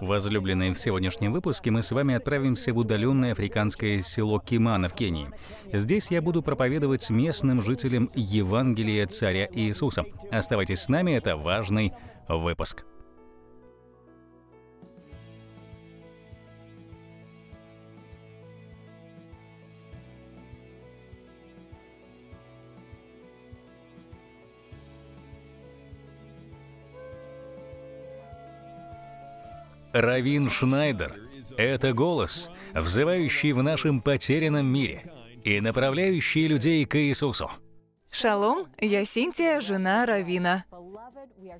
Возлюбленные, в сегодняшнем выпуске мы с вами отправимся в удаленное африканское село Кимана в Кении. Здесь я буду проповедовать местным жителям Евангелие Царя Иисуса. Оставайтесь с нами, это важный выпуск. Равин Шнайдер. Это голос, взывающий в нашем потерянном мире и направляющий людей к Иисусу. Шалом, я Синтия, жена Равина.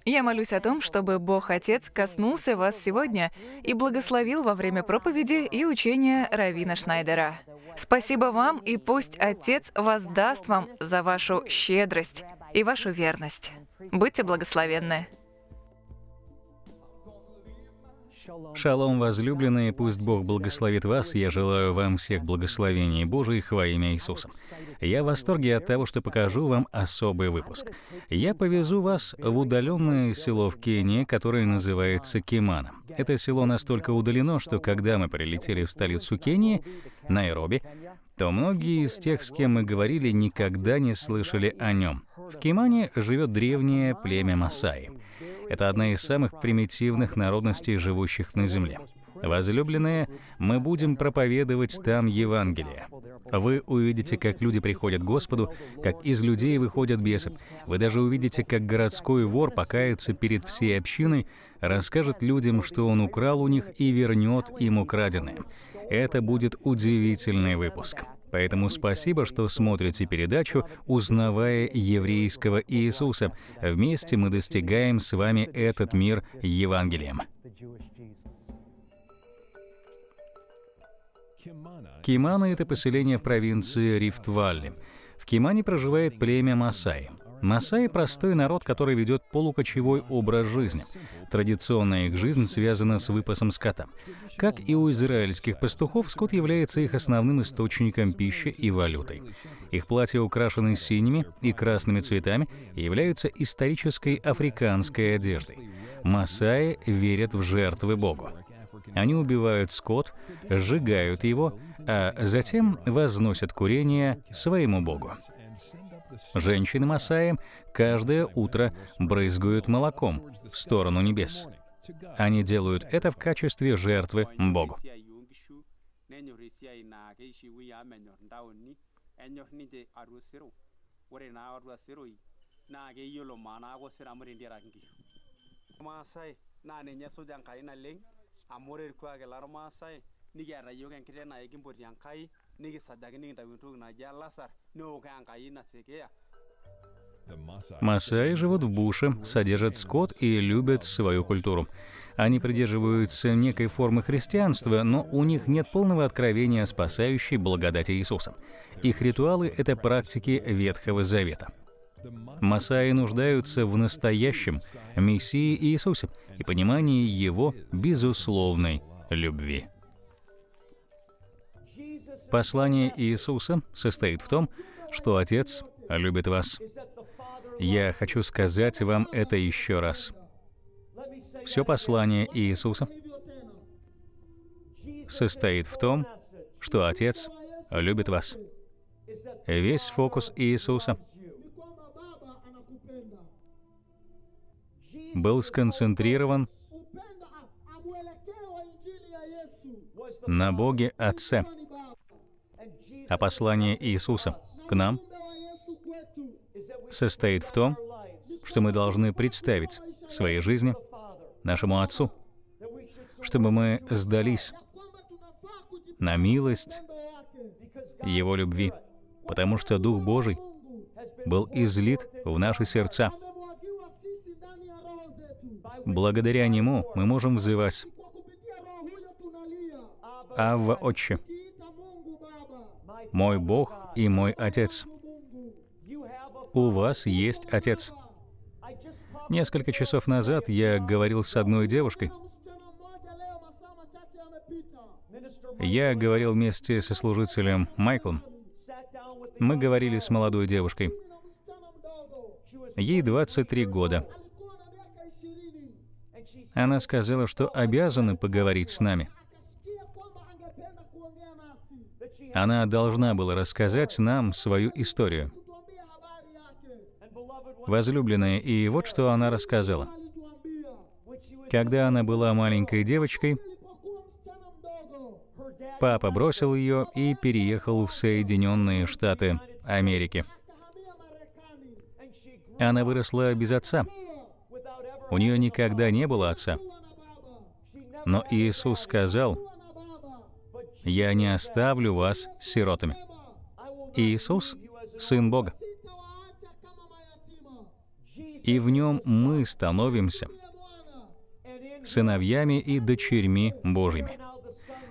Я молюсь о том, чтобы Бог Отец коснулся вас сегодня и благословил во время проповеди и учения Равина Шнайдера. Спасибо вам, и пусть Отец воздаст вам за вашу щедрость и вашу верность. Будьте благословенны. Шалом, возлюбленные, пусть Бог благословит вас. Я желаю вам всех благословений Божиих во имя Иисуса. Я в восторге от того, что покажу вам особый выпуск. Я повезу вас в удаленное село в Кении, которое называется Киманом. Это село настолько удалено, что когда мы прилетели в столицу Кении, Найроби, то многие из тех, с кем мы говорили, никогда не слышали о нем. В Кимане живет древнее племя Масаи. Это одна из самых примитивных народностей, живущих на земле. Возлюбленные, мы будем проповедовать там Евангелие. Вы увидите, как люди приходят к Господу, как из людей выходят бесы. Вы даже увидите, как городской вор покается перед всей общиной, расскажет людям, что он украл у них и вернет им украденное. Это будет удивительный выпуск. Поэтому спасибо, что смотрите передачу «Узнавая еврейского Иисуса». Вместе мы достигаем с вами этот мир Евангелием. Кимана — это поселение в провинции рифт В Кимане проживает племя масаи. Масаи — простой народ, который ведет полукочевой образ жизни. Традиционная их жизнь связана с выпасом скота. Как и у израильских пастухов, скот является их основным источником пищи и валютой. Их платья украшены синими и красными цветами и являются исторической африканской одеждой. Масаи верят в жертвы Богу. Они убивают скот, сжигают его, а затем возносят курение своему богу. Женщины Масаи каждое утро брызгают молоком в сторону небес. Они делают это в качестве жертвы Богу. Maasai naa ninye esuj Enkai naleng amu ore orkuak lormaasai nikiata iyiok enkiteng naa ekimpoti Enkai Масаи живут в буше, содержат скот и любят свою культуру. Они придерживаются некой формы христианства, но у них нет полного откровения о спасающей благодати Иисуса. Их ритуалы — это практики Ветхого Завета. Масаи нуждаются в настоящем Мессии Иисусе и понимании Его безусловной любви. Послание Иисуса состоит в том, что Отец любит вас. Я хочу сказать вам это еще раз. Все послание Иисуса состоит в том, что Отец любит вас. Весь фокус Иисуса был сконцентрирован на Боге Отце а послание Иисуса к нам состоит в том, что мы должны представить своей жизни нашему Отцу, чтобы мы сдались на милость Его любви, потому что Дух Божий был излит в наши сердца. Благодаря Нему мы можем взывать «Авва Отче», мой Бог и мой Отец. У вас есть Отец. Несколько часов назад я говорил с одной девушкой. Я говорил вместе со служителем Майклом. Мы говорили с молодой девушкой. Ей 23 года. Она сказала, что обязана поговорить с нами. Она должна была рассказать нам свою историю. Возлюбленная, и вот что она рассказала. Когда она была маленькой девочкой, папа бросил ее и переехал в Соединенные Штаты Америки. Она выросла без отца. У нее никогда не было отца. Но Иисус сказал, я не оставлю вас сиротами. Иисус — Сын Бога. И в Нем мы становимся сыновьями и дочерьми Божьими.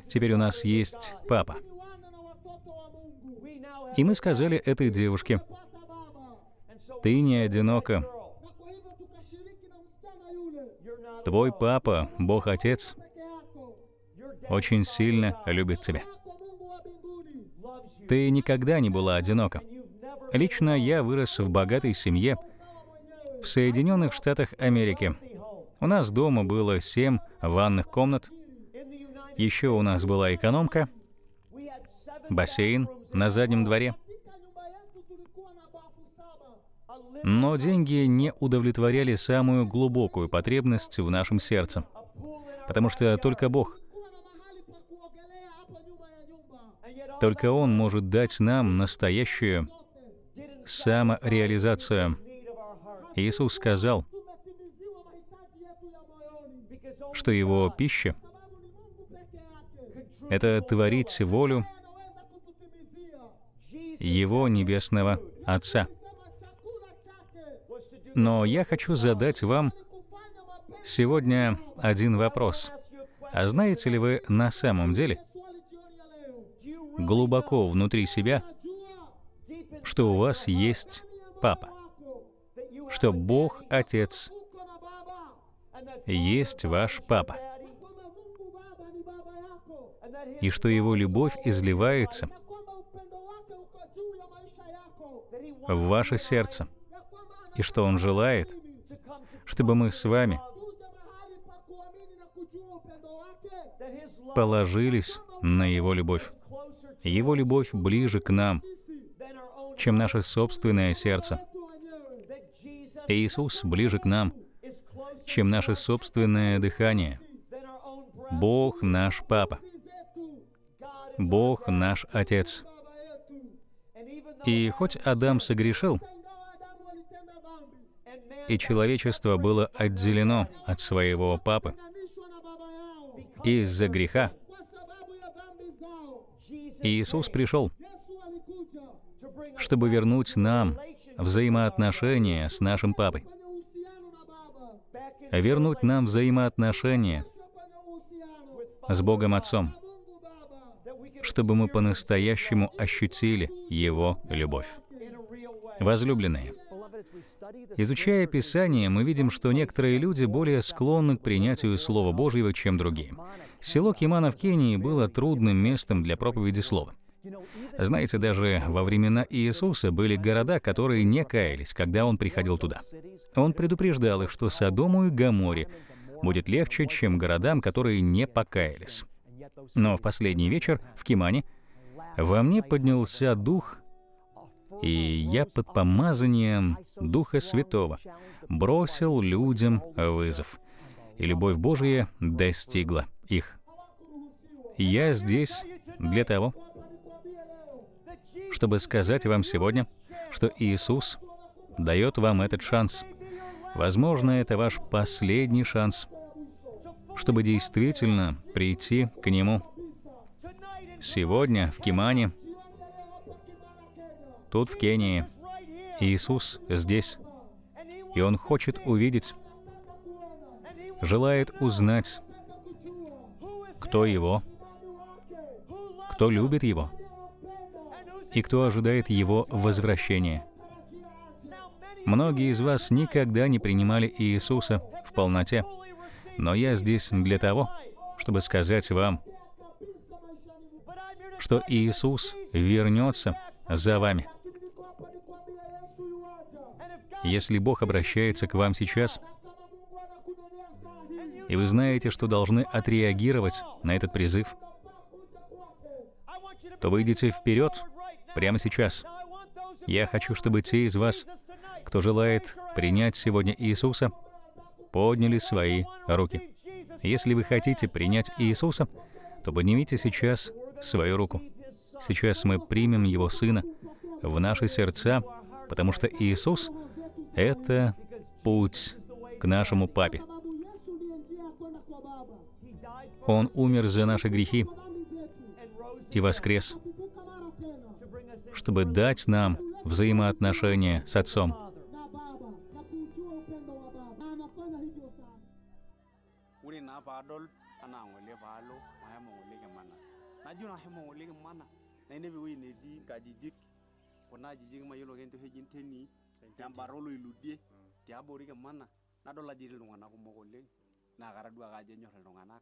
Теперь у нас есть папа. И мы сказали этой девушке, «Ты не одинока. Твой папа — Бог-Отец, очень сильно любит тебя. Ты никогда не была одинока. Лично я вырос в богатой семье в Соединенных Штатах Америки. У нас дома было семь ванных комнат, еще у нас была экономка, бассейн на заднем дворе. Но деньги не удовлетворяли самую глубокую потребность в нашем сердце, потому что только Бог — Только Он может дать нам настоящую самореализацию. Иисус сказал, что Его пища — это творить волю Его Небесного Отца. Но я хочу задать вам сегодня один вопрос. А знаете ли вы на самом деле, глубоко внутри себя, что у вас есть Папа, что Бог Отец есть ваш Папа, и что Его любовь изливается в ваше сердце, и что Он желает, чтобы мы с вами положились на Его любовь. Его любовь ближе к нам, чем наше собственное сердце. Иисус ближе к нам, чем наше собственное дыхание. Бог наш Папа. Бог наш Отец. И хоть Адам согрешил, и человечество было отделено от своего Папы из-за греха, Иисус пришел, чтобы вернуть нам взаимоотношения с нашим Папой. Вернуть нам взаимоотношения с Богом Отцом, чтобы мы по-настоящему ощутили Его любовь. Возлюбленные, Изучая Писание, мы видим, что некоторые люди более склонны к принятию Слова Божьего, чем другие. Село Кимана в Кении было трудным местом для проповеди Слова. Знаете, даже во времена Иисуса были города, которые не каялись, когда Он приходил туда. Он предупреждал их, что Содому и Гаморе будет легче, чем городам, которые не покаялись. Но в последний вечер в Кимане во мне поднялся дух и я под помазанием Духа Святого бросил людям вызов, и любовь Божия достигла их. Я здесь для того, чтобы сказать вам сегодня, что Иисус дает вам этот шанс. Возможно, это ваш последний шанс, чтобы действительно прийти к Нему. Сегодня в Кимане – тут, в Кении. Иисус здесь. И Он хочет увидеть, желает узнать, кто Его, кто любит Его и кто ожидает Его возвращения. Многие из вас никогда не принимали Иисуса в полноте, но я здесь для того, чтобы сказать вам, что Иисус вернется за вами. Если Бог обращается к вам сейчас, и вы знаете, что должны отреагировать на этот призыв, то выйдите вперед прямо сейчас. Я хочу, чтобы те из вас, кто желает принять сегодня Иисуса, подняли свои руки. Если вы хотите принять Иисуса, то поднимите сейчас свою руку. Сейчас мы примем Его Сына в наши сердца, потому что Иисус — это путь к нашему папе. Он умер за наши грехи и воскрес, чтобы дать нам взаимоотношения с Отцом. Kuna ajijik mayiolo tembata oloiludie tiabori kimana nadol ajo etii iltung'anak kumok oleng naa katadua ake ajo enyorr iltung'anak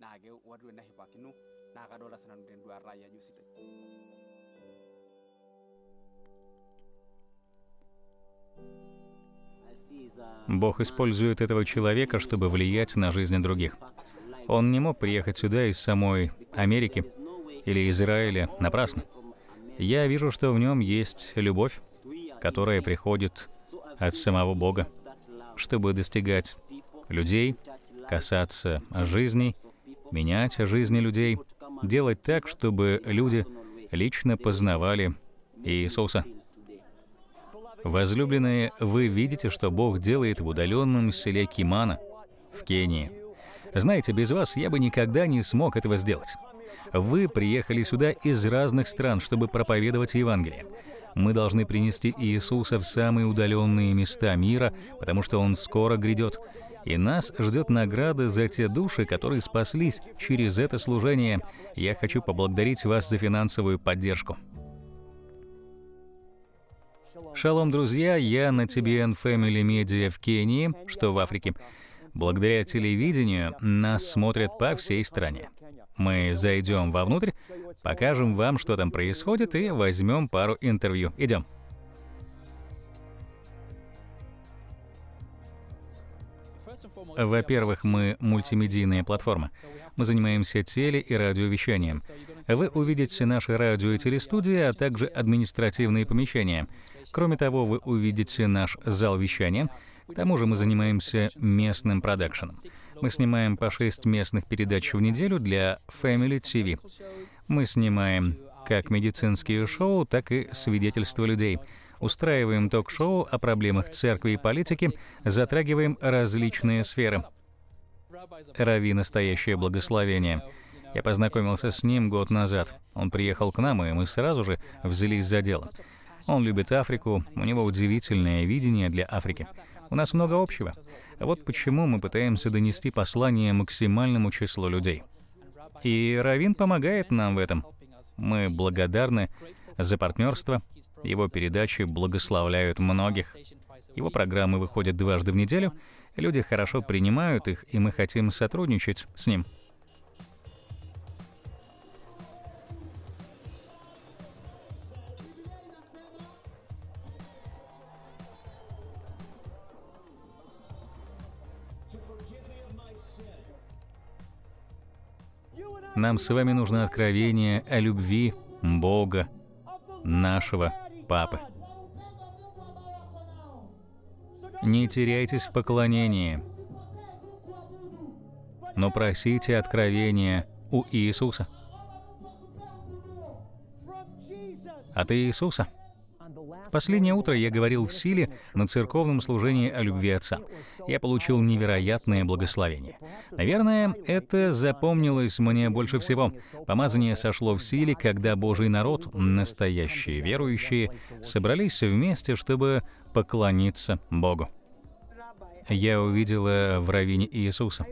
naa ke watu eneshipakino naa kadolta sinanu tenduata ai ajo sidai Бог использует этого человека, чтобы влиять на жизни других. Он не мог приехать сюда из самой Америки или Израиля напрасно. Я вижу, что в нем есть любовь, которая приходит от самого Бога, чтобы достигать людей, касаться жизней, менять жизни людей, делать так, чтобы люди лично познавали Иисуса. Возлюбленные, вы видите, что Бог делает в удаленном селе Кимана в Кении. Знаете, без вас я бы никогда не смог этого сделать. Вы приехали сюда из разных стран, чтобы проповедовать Евангелие. Мы должны принести Иисуса в самые удаленные места мира, потому что Он скоро грядет. И нас ждет награда за те души, которые спаслись через это служение. Я хочу поблагодарить вас за финансовую поддержку. Шалом, друзья, я на TBN Family Media в Кении, что в Африке. Благодаря телевидению нас смотрят по всей стране. Мы зайдем вовнутрь, покажем вам, что там происходит, и возьмем пару интервью. Идем. Во-первых, мы мультимедийная платформа. Мы занимаемся теле- и радиовещанием. Вы увидите наши радио и телестудии, а также административные помещения. Кроме того, вы увидите наш зал вещания — к тому же мы занимаемся местным продакшеном. Мы снимаем по шесть местных передач в неделю для Family TV. Мы снимаем как медицинские шоу, так и свидетельства людей. Устраиваем ток-шоу о проблемах церкви и политики, затрагиваем различные сферы. Рави — настоящее благословение. Я познакомился с ним год назад. Он приехал к нам, и мы сразу же взялись за дело. Он любит Африку, у него удивительное видение для Африки. У нас много общего. Вот почему мы пытаемся донести послание максимальному числу людей. И Равин помогает нам в этом. Мы благодарны за партнерство. Его передачи благословляют многих. Его программы выходят дважды в неделю. Люди хорошо принимают их, и мы хотим сотрудничать с ним. Нам с вами нужно откровение о любви Бога, нашего Папы. Не теряйтесь в поклонении, но просите откровения у Иисуса. От Иисуса – Последнее утро я говорил в силе на церковном служении о любви Отца. Я получил невероятное благословение. Наверное, это запомнилось мне больше всего. Помазание сошло в силе, когда Божий народ, настоящие верующие, собрались вместе, чтобы поклониться Богу. Я увидела в равине Иисуса.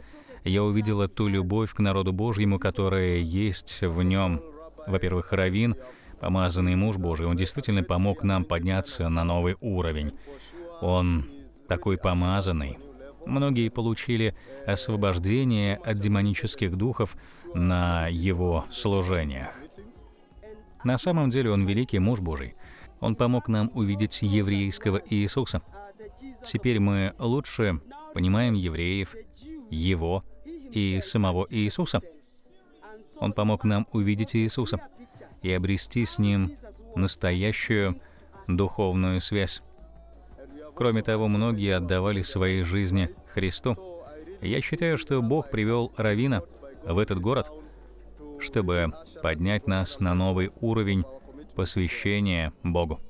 Я увидела ту любовь к народу Божьему, которая есть в нем. Во-первых, равин — помазанный муж Божий, он действительно помог нам подняться на новый уровень. Он такой помазанный. Многие получили освобождение от демонических духов на его служениях. На самом деле он великий муж Божий. Он помог нам увидеть еврейского Иисуса. Теперь мы лучше понимаем евреев, его и самого Иисуса. Он помог нам увидеть Иисуса и обрести с Ним настоящую духовную связь. Кроме того, многие отдавали свои жизни Христу. Я считаю, что Бог привел Равина в этот город, чтобы поднять нас на новый уровень посвящения Богу.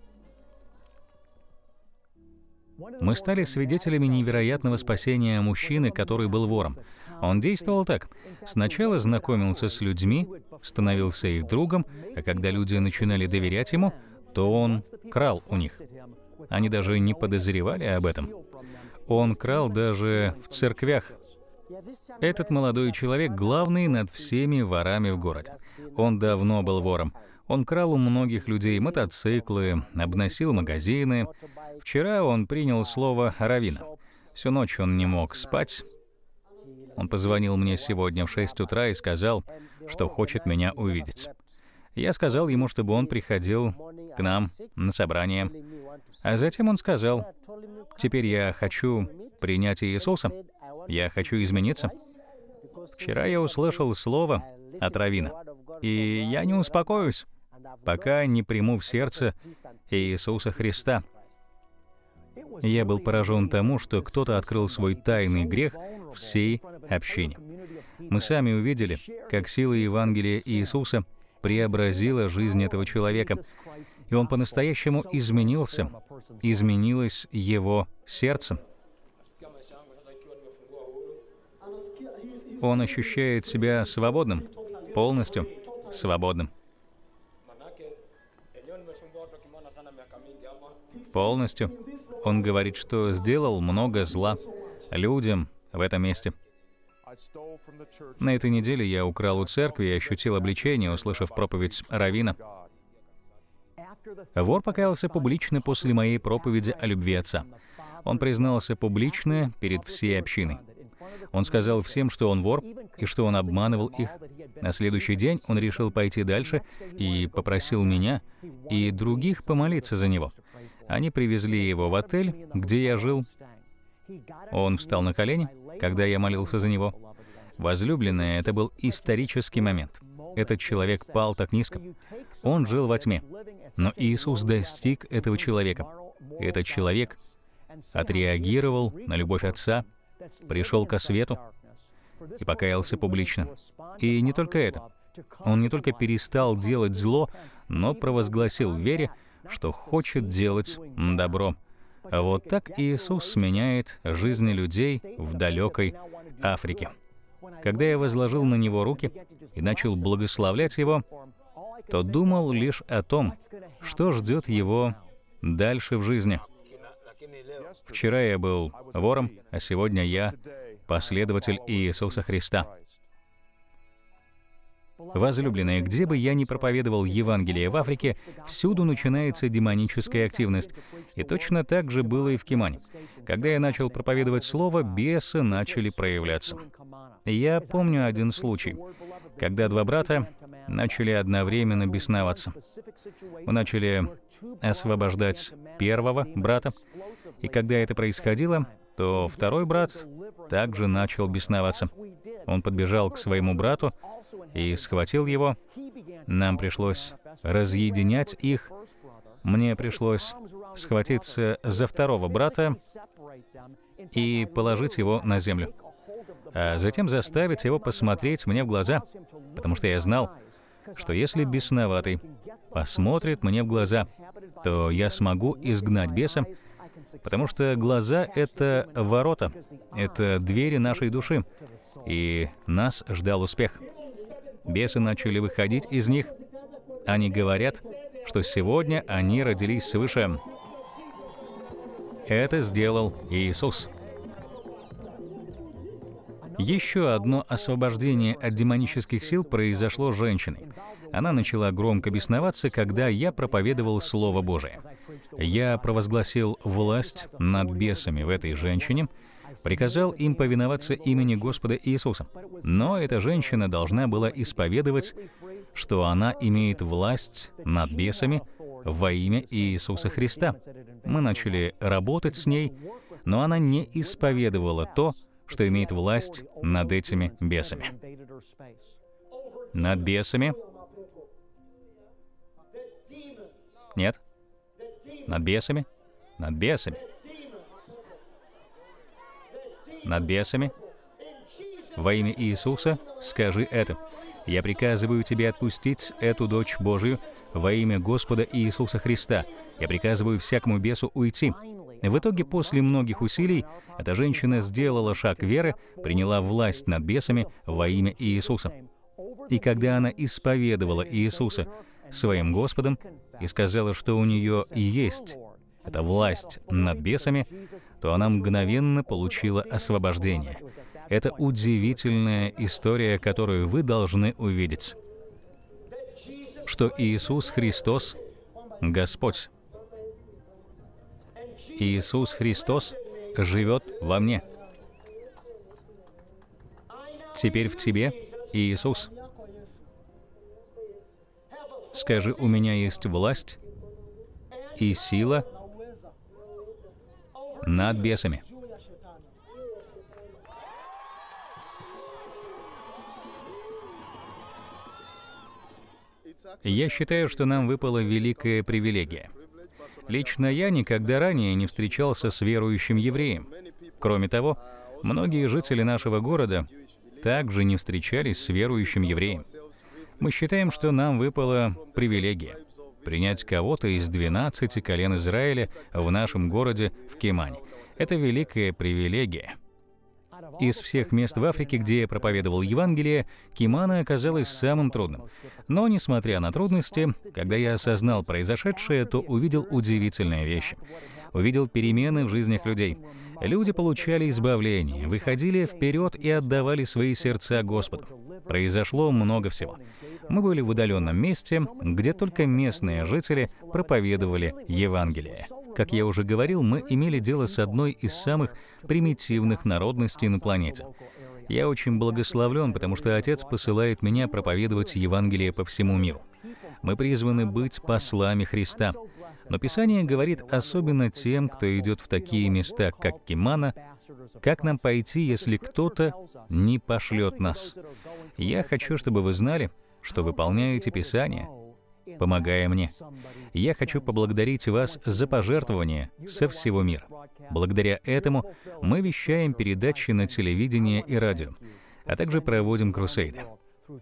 Мы стали свидетелями невероятного спасения мужчины, который был вором. Он действовал так. Сначала знакомился с людьми, становился их другом, а когда люди начинали доверять ему, то он крал у них. Они даже не подозревали об этом. Он крал даже в церквях. Этот молодой человек главный над всеми ворами в городе. Он давно был вором. Он крал у многих людей мотоциклы, обносил магазины. Вчера он принял слово «равина». Всю ночь он не мог спать, он позвонил мне сегодня в 6 утра и сказал, что хочет меня увидеть. Я сказал ему, чтобы он приходил к нам на собрание. А затем он сказал, «Теперь я хочу принять Иисуса, я хочу измениться». Вчера я услышал слово от Равина, и я не успокоюсь, пока не приму в сердце Иисуса Христа. Я был поражен тому, что кто-то открыл свой тайный грех всей общине. Мы сами увидели, как сила Евангелия Иисуса преобразила жизнь этого человека, и он по-настоящему изменился, изменилось его сердце. Он ощущает себя свободным, полностью свободным. Полностью. Он говорит, что сделал много зла людям, в этом месте. На этой неделе я украл у церкви и ощутил обличение, услышав проповедь Равина. Вор покаялся публично после моей проповеди о любви отца. Он признался публично перед всей общиной. Он сказал всем, что он вор и что он обманывал их. На следующий день он решил пойти дальше и попросил меня и других помолиться за него. Они привезли его в отель, где я жил, он встал на колени, когда я молился за него. Возлюбленная, это был исторический момент. Этот человек пал так низко. Он жил во тьме. Но Иисус достиг этого человека. Этот человек отреагировал на любовь Отца, пришел ко свету и покаялся публично. И не только это. Он не только перестал делать зло, но провозгласил в вере, что хочет делать добро. Вот так Иисус меняет жизни людей в далекой Африке. Когда я возложил на него руки и начал благословлять его, то думал лишь о том, что ждет его дальше в жизни. Вчера я был вором, а сегодня я последователь Иисуса Христа. Возлюбленные, где бы я ни проповедовал Евангелие в Африке, всюду начинается демоническая активность. И точно так же было и в Кимане. Когда я начал проповедовать слово, бесы начали проявляться. Я помню один случай, когда два брата начали одновременно бесноваться. Мы начали освобождать первого брата, и когда это происходило, то второй брат также начал бесноваться. Он подбежал к своему брату и схватил его. Нам пришлось разъединять их. Мне пришлось схватиться за второго брата и положить его на землю. А затем заставить его посмотреть мне в глаза, потому что я знал, что если бесноватый посмотрит мне в глаза, то я смогу изгнать беса Потому что глаза — это ворота, это двери нашей души. И нас ждал успех. Бесы начали выходить из них. Они говорят, что сегодня они родились свыше. Это сделал Иисус. Еще одно освобождение от демонических сил произошло с женщиной. Она начала громко бесноваться, когда я проповедовал Слово Божие. Я провозгласил власть над бесами в этой женщине, приказал им повиноваться имени Господа Иисуса. Но эта женщина должна была исповедовать, что она имеет власть над бесами во имя Иисуса Христа. Мы начали работать с ней, но она не исповедовала то, что имеет власть над этими бесами. Над бесами? Нет? Над бесами? Над бесами? Над бесами? Во имя Иисуса скажи это. Я приказываю тебе отпустить эту дочь Божию во имя Господа Иисуса Христа. Я приказываю всякому бесу уйти. В итоге, после многих усилий, эта женщина сделала шаг веры, приняла власть над бесами во имя Иисуса. И когда она исповедовала Иисуса своим Господом и сказала, что у нее есть эта власть над бесами, то она мгновенно получила освобождение. Это удивительная история, которую вы должны увидеть, что Иисус Христос — Господь. Иисус Христос живет во мне. Теперь в тебе Иисус. Скажи, у меня есть власть и сила над бесами. Я считаю, что нам выпала великая привилегия — Лично я никогда ранее не встречался с верующим евреем. Кроме того, многие жители нашего города также не встречались с верующим евреем. Мы считаем, что нам выпала привилегия принять кого-то из 12 колен Израиля в нашем городе в Кемань. Это великая привилегия. Из всех мест в Африке, где я проповедовал Евангелие, Кимана оказалась самым трудным. Но, несмотря на трудности, когда я осознал произошедшее, то увидел удивительные вещи. Увидел перемены в жизнях людей. Люди получали избавление, выходили вперед и отдавали свои сердца Господу. Произошло много всего. Мы были в удаленном месте, где только местные жители проповедовали Евангелие. Как я уже говорил, мы имели дело с одной из самых примитивных народностей на планете. Я очень благословлен, потому что Отец посылает меня проповедовать Евангелие по всему миру. Мы призваны быть послами Христа. Но Писание говорит особенно тем, кто идет в такие места, как Кимана, как нам пойти, если кто-то не пошлет нас. Я хочу, чтобы вы знали, что выполняете Писание — помогая мне. Я хочу поблагодарить вас за пожертвования со всего мира. Благодаря этому мы вещаем передачи на телевидении и радио, а также проводим крусейды.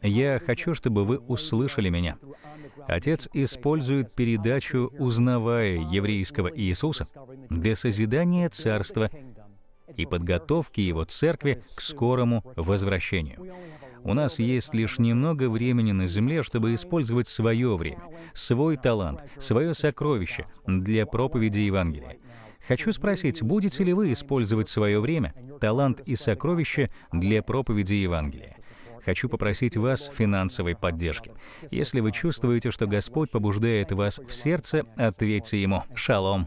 Я хочу, чтобы вы услышали меня. Отец использует передачу «Узнавая еврейского Иисуса» для созидания Царства и подготовки Его Церкви к скорому возвращению. У нас есть лишь немного времени на Земле, чтобы использовать свое время, свой талант, свое сокровище для проповеди Евангелия. Хочу спросить, будете ли вы использовать свое время, талант и сокровище для проповеди Евангелия? хочу попросить вас финансовой поддержки. Если вы чувствуете, что Господь побуждает вас в сердце, ответьте Ему «Шалом».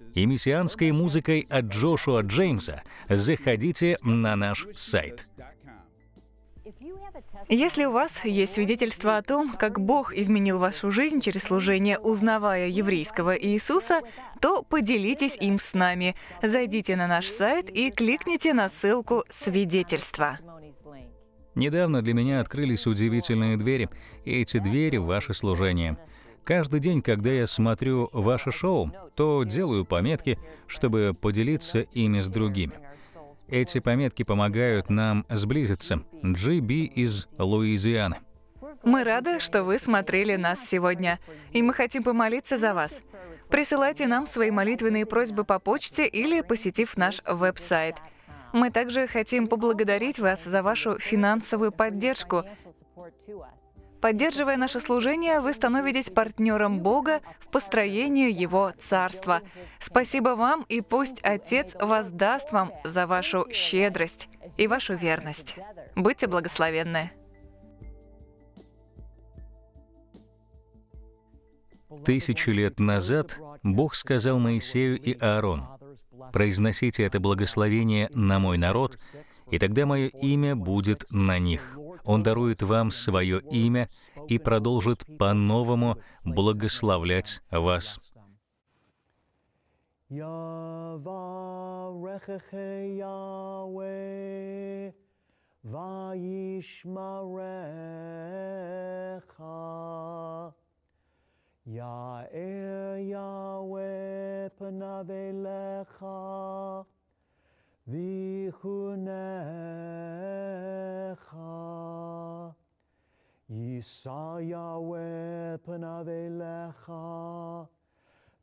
и мессианской музыкой от Джошуа Джеймса, заходите на наш сайт. Если у вас есть свидетельство о том, как Бог изменил вашу жизнь через служение, узнавая еврейского Иисуса, то поделитесь им с нами. Зайдите на наш сайт и кликните на ссылку «Свидетельство». Недавно для меня открылись удивительные двери, и эти двери — ваше служение — Каждый день, когда я смотрю ваше шоу, то делаю пометки, чтобы поделиться ими с другими. Эти пометки помогают нам сблизиться. Джи Би из Луизианы. Мы рады, что вы смотрели нас сегодня, и мы хотим помолиться за вас. Присылайте нам свои молитвенные просьбы по почте или посетив наш веб-сайт. Мы также хотим поблагодарить вас за вашу финансовую поддержку. Поддерживая наше служение, вы становитесь партнером Бога в построении Его Царства. Спасибо вам, и пусть Отец воздаст вам за вашу щедрость и вашу верность. Будьте благословенны. Тысячу лет назад Бог сказал Моисею и Аарон: «Произносите это благословение на мой народ, и тогда мое имя будет на них». Он дарует вам свое имя и продолжит по-новому благословлять вас. יאר יהוה פניו אליך, ויחונן יישא יהוה פניו אליך,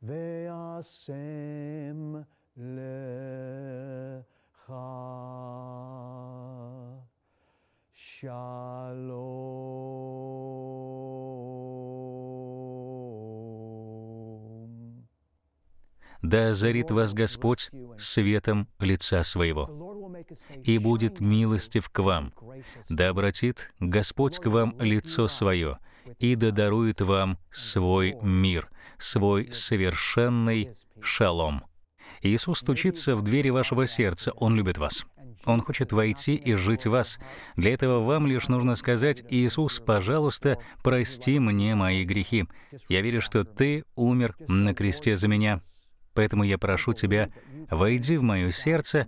וישם לך Да озарит вас Господь светом лица своего и будет милостив к вам, да обратит Господь к вам лицо свое, и да дарует вам свой мир, свой совершенный шалом. Иисус стучится в двери вашего сердца, Он любит вас. Он хочет войти и жить в вас. Для этого вам лишь нужно сказать, «Иисус, пожалуйста, прости мне мои грехи. Я верю, что Ты умер на кресте за меня. Поэтому я прошу Тебя, войди в мое сердце